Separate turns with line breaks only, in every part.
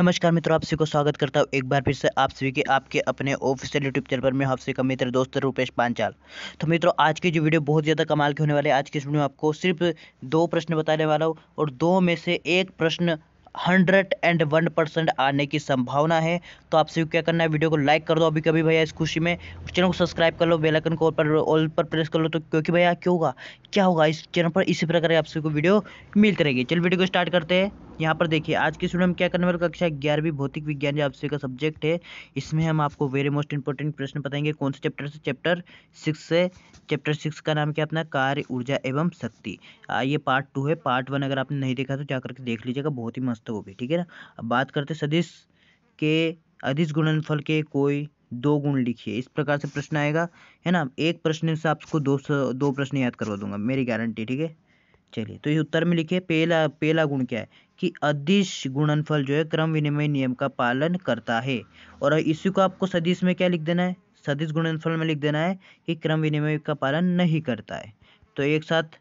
नमस्कार मित्रों आप सभी को स्वागत करता हूँ एक बार फिर से आप सभी के आपके अपने ऑफिशियल यूट्यूब चैनल पर मैं सभी का मित्र दोस्त रूपेश पांचाल तो मित्रों आज की जो वीडियो बहुत ज़्यादा कमाल की होने वाली है आज की इस वीडियो में आपको सिर्फ दो प्रश्न बताने वाला हूँ और दो में से एक प्रश्न हंड्रेड एंड वन परसेंट आने की संभावना है तो आप सभी क्या करना है वीडियो को लाइक कर दो अभी कभी भैया इस खुशी में चैनल को सब्सक्राइब कर लो बेलाइकन को ऊपर ऑल पर प्रेस कर लो तो क्योंकि भैया क्यों होगा क्या होगा इस चैनल पर इसी प्रकार आप सभी को वीडियो मिलती रहेगी चल वीडियो को स्टार्ट करते हैं यहाँ पर देखिए आज की स्टूडियो हम क्या करने वाले कक्षा ग्यारहवीं भौतिक विज्ञान जो आपसे का सब्जेक्ट है इसमें हम आपको वेरी मोस्ट इंपॉर्टेंट प्रश्न बताएंगे कौन से चैप्टर से चैप्टर सिक्स से चैप्टर सिक्स का नाम क्या अपना कार्य ऊर्जा एवं शक्ति ये पार्ट टू है पार्ट वन अगर आपने नहीं देखा तो जाकर के देख लीजिएगा बहुत ही मस्त वो भी ठीक है ना अब बात करते सदिश के अधिस गुणनफल के कोई दो गुण लिखिए इस प्रकार से प्रश्न आएगा है ना एक प्रश्न से आपको दो सौ दो प्रश्न याद करवा दूंगा मेरी गारंटी ठीक है चलिए तो ये उत्तर में लिखिए पहला पहला गुण क्या है कि अदिश गुणनफल जो है क्रम विनिमय नियम का पालन करता है और इसी को आपको सदिश में क्या लिख देना है सदिश गुणनफल में लिख देना है कि क्रम विनिमय का पालन नहीं करता है तो एक साथ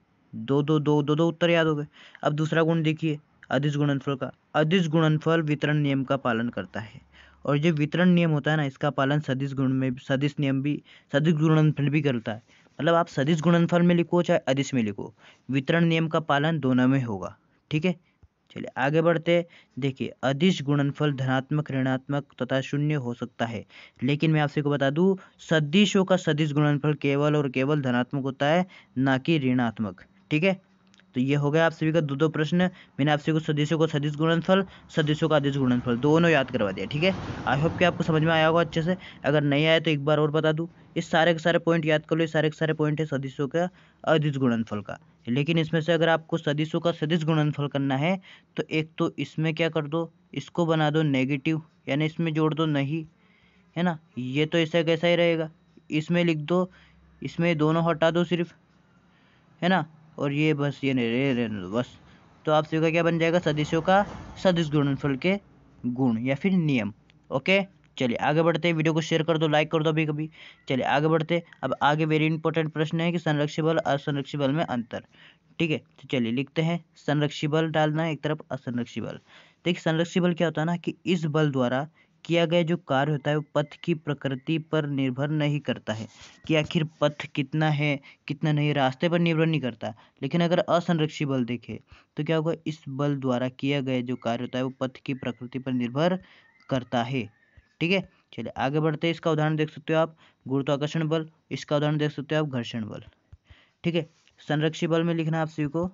दो दो दो दो दो उत्तर याद हो गए अब दूसरा गुण देखिए अधिस गुणनफल का अधिस गुणनफल वितरण नियम का पालन करता है और जो वितरण नियम होता है ना इसका पालन सदिश गुण में सदिश नियम भी सदिश गुणनफल भी करता है मतलब आप सदिश गुणनफल में लिखो चाहे अधिस में लिखो वितरण नियम का पालन दोनों में होगा ठीक है चलिए आगे बढ़ते देखिए अधिश गुणनफल धनात्मक ऋणात्मक तथा शून्य हो सकता है लेकिन मैं आपसे को बता दूं सदिशों का सदिश गुणनफल केवल और केवल धनात्मक होता है ना कि ऋणात्मक ठीक है तो ये हो गया आप सभी का दो दो प्रश्न मैंने आप सभी को सदस्यों को सदिश गुणनफल सदस्यों का आदेश गुणनफल दोनों याद करवा दिया ठीक है आई होप कि आपको समझ में आया होगा अच्छे से अगर नहीं आया तो एक बार और बता दूँ इस सारे के सारे पॉइंट याद कर लो ये सारे के सारे पॉइंट है सदस्यों का अधिस गुणनफल का लेकिन इसमें से अगर आपको सदस्यों का सदिश गुणनफल करना है तो एक तो इसमें क्या कर दो इसको बना दो नेगेटिव यानी इसमें जोड़ दो नहीं है ना ये तो ऐसा कैसा ही रहेगा इसमें लिख दो इसमें दोनों हटा दो सिर्फ है ना और ये बस ये नहीं रे बस तो आप सभी का क्या बन जाएगा सदिशों का सदिश गुणनफल के गुण या फिर नियम ओके चलिए आगे बढ़ते वीडियो को शेयर कर दो लाइक कर दो अभी कभी चलिए आगे बढ़ते अब आगे वेरी इंपॉर्टेंट प्रश्न है कि संरक्षी बल असंरक्षी बल में अंतर ठीक है तो चलिए लिखते हैं संरक्षी बल डालना है एक तरफ असंरक्षी बल देखिए संरक्षी बल क्या होता है ना कि इस बल द्वारा किया गया जो कार्य होता है वो पथ की प्रकृति पर निर्भर नहीं करता है कि आखिर पथ कितना है कितना नहीं रास्ते पर निर्भर नहीं करता लेकिन अगर असंरक्षित बल देखे तो क्या होगा इस बल द्वारा किया गया जो कार्य होता है वो पथ की प्रकृति पर निर्भर करता है ठीक है चलिए आगे बढ़ते हैं इसका उदाहरण देख सकते हो आप गुरुत्वाकर्षण बल इसका उदाहरण देख सकते हो आप घर्षण बल ठीक है संरक्षित बल में लिखना आप सभी को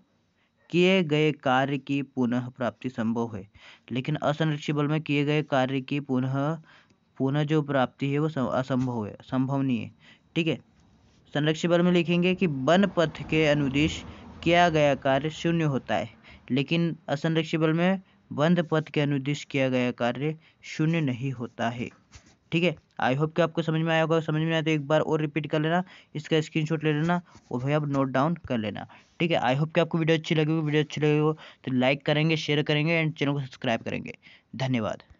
किए गए कार्य की पुनः प्राप्ति संभव है लेकिन असंरक्षित बल में किए गए कार्य की पुनः पुनः जो प्राप्ति है वो असंभव है संभव नहीं है ठीक है संरक्षित बल में लिखेंगे कि वन पथ के अनुदेश किया गया कार्य शून्य होता है लेकिन असंरक्षित बल में बंद पथ के अनुदेश किया गया कार्य शून्य नहीं होता है ठीक है आई होप कि आपको समझ में आया होगा समझ में आया तो एक बार और रिपीट कर लेना इसका स्क्रीनशॉट ले लेना और भाई आप नोट डाउन कर लेना ठीक है आई होप कि आपको वीडियो अच्छी लगेगी वीडियो अच्छी लगेगी तो लाइक करेंगे शेयर करेंगे एंड चैनल को सब्सक्राइब करेंगे धन्यवाद